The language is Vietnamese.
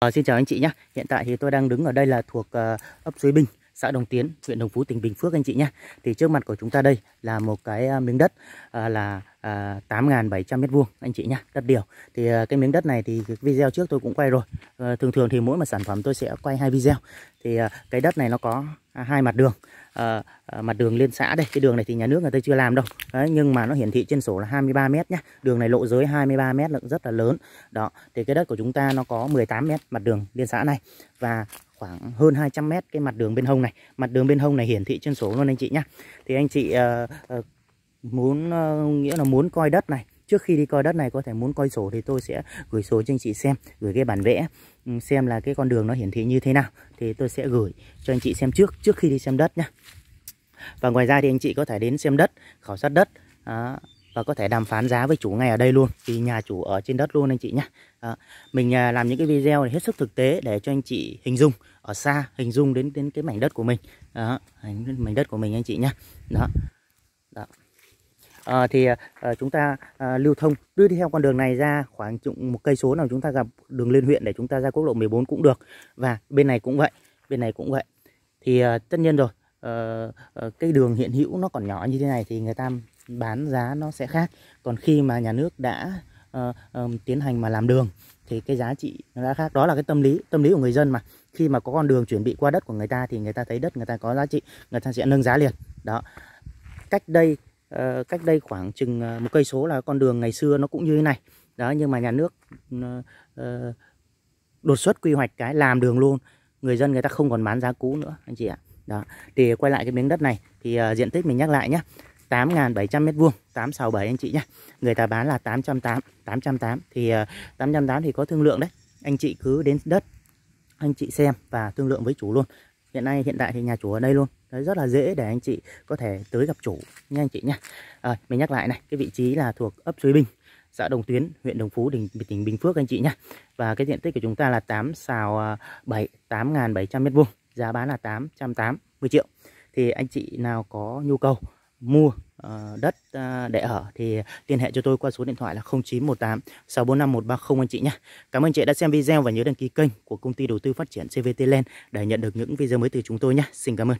À, xin chào anh chị nhé. Hiện tại thì tôi đang đứng ở đây là thuộc uh, ấp Suối Bình, xã Đồng Tiến, huyện Đồng Phú, tỉnh Bình Phước anh chị nhé. Thì trước mặt của chúng ta đây là một cái uh, miếng đất uh, là à, 8.700 mét vuông anh chị nhá đất điều thì à, cái miếng đất này thì video trước tôi cũng quay rồi ờ, thường thường thì mỗi một sản phẩm tôi sẽ quay hai video thì à, cái đất này nó có hai mặt đường ờ, ờ, mặt đường liên xã đây cái đường này thì nhà nước người ta chưa làm đâu đấy, nhưng mà nó hiển thị trên sổ là 23 mét nhá đường này lộ giới 23 mét lượng rất là lớn đó thì cái đất của chúng ta nó có 18 mét mặt đường liên xã này và khoảng hơn 200 mét cái mặt đường bên hông này mặt đường bên hông này hiển thị trên sổ luôn anh chị nhá thì anh chị uh, uh, muốn ờ, nghĩa là muốn coi đất này trước khi đi coi đất này có thể muốn coi sổ thì tôi sẽ gửi sổ cho anh chị xem gửi cái bản vẽ ừ, xem là cái con đường nó hiển thị như thế nào thì tôi sẽ gửi cho anh chị xem trước trước khi đi xem đất nhé và ngoài ra thì anh chị có thể đến xem đất khảo sát đất à, và có thể đàm phán giá với chủ ngay ở đây luôn vì nhà chủ ở trên đất luôn anh chị nhé à, mình làm những cái video này hết sức thực tế để cho anh chị hình dung ở xa hình dung đến đến cái mảnh đất của mình đó, mảnh đất của mình anh chị nhá đó, đó à, thì à, chúng ta à, lưu thông đưa theo con đường này ra khoảng một cây số nào chúng ta gặp đường lên huyện để chúng ta ra quốc lộ 14 cũng được và bên này cũng vậy bên này cũng vậy thì à, tất nhiên rồi à, à, cái đường hiện hữu nó còn nhỏ như thế này thì người ta bán giá nó sẽ khác còn khi mà nhà nước đã à, à, tiến hành mà làm đường thì cái giá trị nó đã khác đó là cái tâm lý tâm lý của người dân mà khi mà có con đường chuẩn bị qua đất của người ta thì người ta thấy đất người ta có giá trị người ta sẽ nâng giá liền đó cách đây Ờ, cách đây khoảng chừng ờ, một cây số là con đường ngày xưa nó cũng như thế này đó nhưng mà nhà nước ừ, ờ, đột xuất quy hoạch cái làm đường luôn người dân người ta không còn bán giá cũ nữa anh chị ạ đó thì quay lại cái miếng đất này thì diện tích mình nhắc lại nhé 8.700 mét vuông 867 anh chị nhé người ta bán là 808 808 thì uh, 808 thì có thương lượng đấy anh chị cứ đến đất anh chị xem và thương lượng với chủ luôn hiện nay hiện tại thì nhà chủ ở đây luôn Đấy, rất là dễ để anh chị có thể tới gặp chủ nha anh chị nha. À, mình nhắc lại này, cái vị trí là thuộc ấp Suối Bình, xã Đồng Tuyến, huyện Đồng Phú, tỉnh, tỉnh Bình Phước anh chị nhé. Và cái diện tích của chúng ta là 8 xào à, bảy 7 bảy trăm mét vuông, giá bán là 880 triệu. Thì anh chị nào có nhu cầu mua ờ, đất à, để ở thì liên hệ cho tôi qua số điện thoại là 0918 645 130 anh chị nhé. Cảm ơn chị đã xem video và nhớ đăng ký kênh của công ty đầu tư phát triển CVT Land để nhận được những video mới từ chúng tôi nhé. Xin cảm ơn.